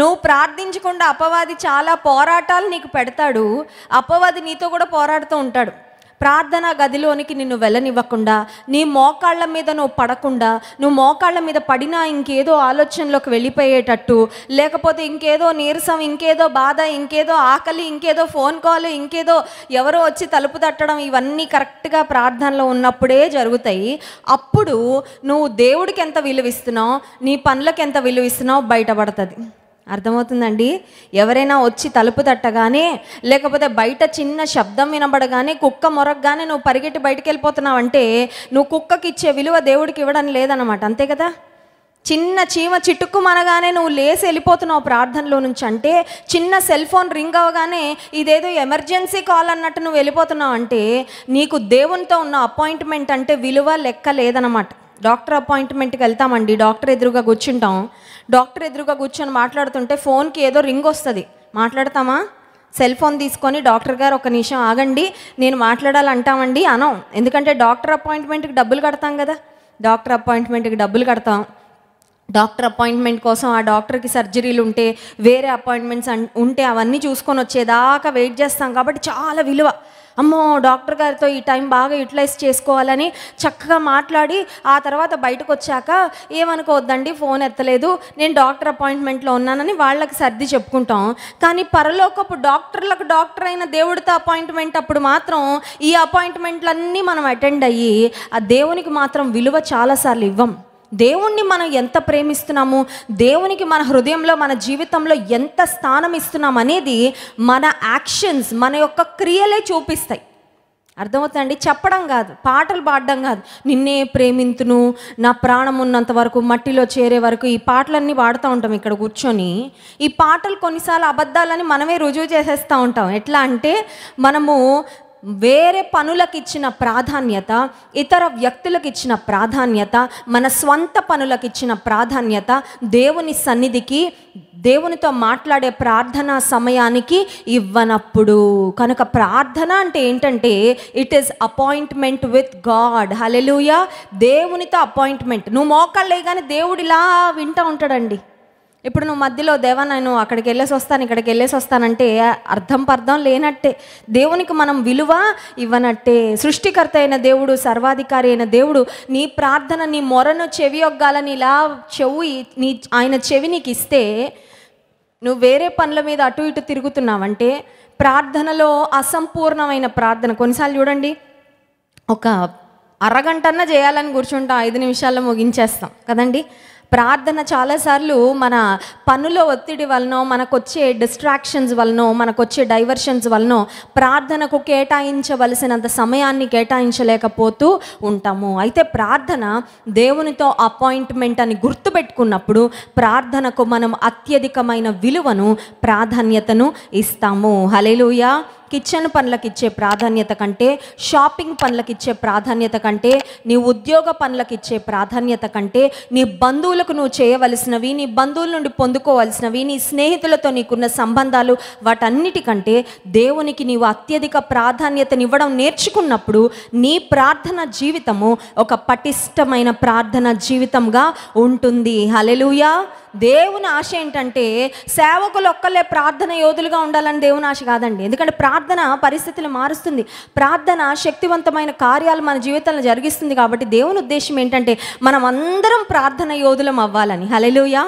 నువ్వు ప్రార్థించకుండా అపవాది చాలా పోరాటాలు నీకు పెడతాడు అపవాది నీతో కూడా పోరాడుతూ ఉంటాడు ప్రార్థనా గదిలోనికి నిన్ను వెళ్ళనివ్వకుండా నీ మోకాళ్ళ మీద నువ్వు పడకుండా నువ్వు మోకాళ్ళ మీద పడినా ఇంకేదో ఆలోచనలోకి వెళ్ళిపోయేటట్టు లేకపోతే ఇంకేదో నీరసం ఇంకేదో బాధ ఇంకేదో ఆకలి ఇంకేదో ఫోన్ కాల్ ఇంకేదో ఎవరో వచ్చి తలుపు తట్టడం ఇవన్నీ కరెక్ట్గా ప్రార్థనలో ఉన్నప్పుడే జరుగుతాయి అప్పుడు నువ్వు దేవుడికి ఎంత విలువిస్తున్నావు నీ పనులకు ఎంత విలువిస్తున్నావు బయటపడుతుంది అర్థమవుతుందండి ఎవరైనా వచ్చి తలుపు తట్టగానే లేకపోతే బయట చిన్న శబ్దం వినబడగానే కుక్క మొరగ్గానే నువ్వు పరిగెట్టి బయటకు వెళ్ళిపోతున్నావు అంటే నువ్వు కుక్కకి ఇచ్చే విలువ దేవుడికి ఇవ్వడం లేదనమాట అంతే కదా చిన్న చీమ చిటుక్కు మనగానే నువ్వు లేసి వెళ్ళిపోతున్నావు ప్రార్థనలో నుంచి అంటే చిన్న సెల్ ఫోన్ రింగ్ అవగానే ఇదేదో ఎమర్జెన్సీ కాల్ అన్నట్టు నువ్వు వెళ్ళిపోతున్నావు అంటే నీకు దేవునితో ఉన్న అపాయింట్మెంట్ అంటే విలువ లెక్క లేదనమాట డాక్టర్ అపాయింట్మెంట్కి వెళ్తామండి డాక్టర్ ఎదురుగా కూర్చుంటాం డాక్టర్ ఎదురుగా కూర్చొని మాట్లాడుతుంటే ఫోన్కి ఏదో రింగ్ వస్తుంది మాట్లాడతామా సెల్ ఫోన్ తీసుకొని డాక్టర్ గారు ఒక నిమిషం ఆగండి నేను మాట్లాడాలంటామండి అనం ఎందుకంటే డాక్టర్ అపాయింట్మెంట్కి డబ్బులు కడతాం కదా డాక్టర్ అపాయింట్మెంట్కి డబ్బులు కడతాం డాక్టర్ అపాయింట్మెంట్ కోసం ఆ డాక్టర్కి సర్జరీలు ఉంటే వేరే అపాయింట్మెంట్స్ ఉంటే అవన్నీ చూసుకొని వచ్చేదాకా వెయిట్ చేస్తాం కాబట్టి చాలా విలువ అమ్మో డాక్టర్ గారితో ఈ టైం బాగా యూటిలైజ్ చేసుకోవాలని చక్కగా మాట్లాడి ఆ తర్వాత బయటకు వచ్చాక ఏమనుకోవద్దండి ఫోన్ ఎత్తలేదు నేను డాక్టర్ అపాయింట్మెంట్లో ఉన్నానని వాళ్ళకి సర్ది చెప్పుకుంటాం కానీ పరలోకపు డాక్టర్లకు డాక్టర్ అయిన దేవుడితో అపాయింట్మెంట్ అప్పుడు మాత్రం ఈ అపాయింట్మెంట్లన్నీ మనం అటెండ్ అయ్యి ఆ దేవునికి మాత్రం విలువ చాలాసార్లు ఇవ్వం దేవుణ్ణి మనం ఎంత ప్రేమిస్తున్నాము దేవునికి మన హృదయంలో మన జీవితంలో ఎంత స్థానం ఇస్తున్నాం అనేది మన యాక్షన్స్ మన యొక్క క్రియలే చూపిస్తాయి అర్థమవుతుందండి చెప్పడం కాదు పాటలు పాడడం కాదు నిన్నే ప్రేమింతును నా ప్రాణం ఉన్నంత వరకు మట్టిలో చేరే వరకు ఈ పాటలన్నీ పాడుతూ ఉంటాం ఇక్కడ కూర్చొని ఈ పాటలు కొన్నిసార్లు అబద్ధాలని మనమే రుజువు చేసేస్తూ ఉంటాం ఎట్లా అంటే మనము వేరే పనులకు ఇచ్చిన ప్రాధాన్యత ఇతర వ్యక్తులకు ఇచ్చిన ప్రాధాన్యత మన స్వంత పనులకు ఇచ్చిన ప్రాధాన్యత దేవుని సన్నిధికి దేవునితో మాట్లాడే ప్రార్థన సమయానికి ఇవ్వనప్పుడు కనుక ప్రార్థన అంటే ఏంటంటే it is appointment with God hallelujah దేవునితో అపాయింట్మెంట్ నువ్వు మోకాళ్ళే కానీ దేవుడిలా వింటూ ఉంటాడండి ఇప్పుడు నువ్వు మధ్యలో దేవా నేను అక్కడికి వెళ్ళేసి వస్తాను ఇక్కడికి వెళ్ళేసి వస్తానంటే అర్థం పర్థం లేనట్టే దేవునికి మనం విలువ ఇవ్వనట్టే సృష్టికర్త అయిన దేవుడు సర్వాధికారి అయిన దేవుడు నీ ప్రార్థన నీ మొరను చెవి ఒగ్గాలని ఇలా చెవు నీ ఆయన చెవి నీకు ఇస్తే నువ్వు వేరే పనుల మీద అటు ఇటు తిరుగుతున్నావంటే ప్రార్థనలో అసంపూర్ణమైన ప్రార్థన కొన్నిసార్లు చూడండి ఒక అరగంటన్నా చేయాలని కూర్చుంటాం ఐదు నిమిషాల్లో ముగించేస్తాం కదండి ప్రార్థన చాలాసార్లు మన పనుల ఒత్తిడి వలనో మనకొచ్చే డిస్ట్రాక్షన్స్ వలనో మనకొచ్చే డైవర్షన్స్ వలనో ప్రార్థనకు కేటాయించవలసినంత సమయాన్ని కేటాయించలేకపోతూ ఉంటాము అయితే ప్రార్థన దేవునితో అపాయింట్మెంట్ అని గుర్తుపెట్టుకున్నప్పుడు ప్రార్థనకు మనం అత్యధికమైన విలువను ప్రాధాన్యతను ఇస్తాము హలేలుయా కిచెన్ పనులకు ఇచ్చే ప్రాధాన్యత కంటే షాపింగ్ పనులకు ఇచ్చే ప్రాధాన్యత కంటే నీ ఉద్యోగ పనులకు ఇచ్చే ప్రాధాన్యత కంటే నీ బంధువులకు నువ్వు చేయవలసినవి నీ బంధువుల నుండి పొందుకోవలసినవి నీ స్నేహితులతో నీకున్న సంబంధాలు వాటన్నిటికంటే దేవునికి నీవు అత్యధిక ప్రాధాన్యతనివ్వడం నేర్చుకున్నప్పుడు నీ ప్రార్థన జీవితము ఒక పటిష్టమైన ప్రార్థన జీవితంగా ఉంటుంది హలెలుయా దేవుని ఆశ ఏంటంటే సేవకులు ఒక్కలే ప్రార్థన యోధులుగా ఉండాలని దేవుని ఆశ కాదండి ఎందుకంటే ప్రా ప్రార్థన పరిస్థితులు మారుస్తుంది ప్రార్థన శక్తివంతమైన కార్యాలు మన జీవితంలో జరిగిస్తుంది కాబట్టి దేవుని ఉద్దేశం ఏంటంటే మనం అందరం ప్రార్థన యోధులం అవ్వాలని హలెలుయా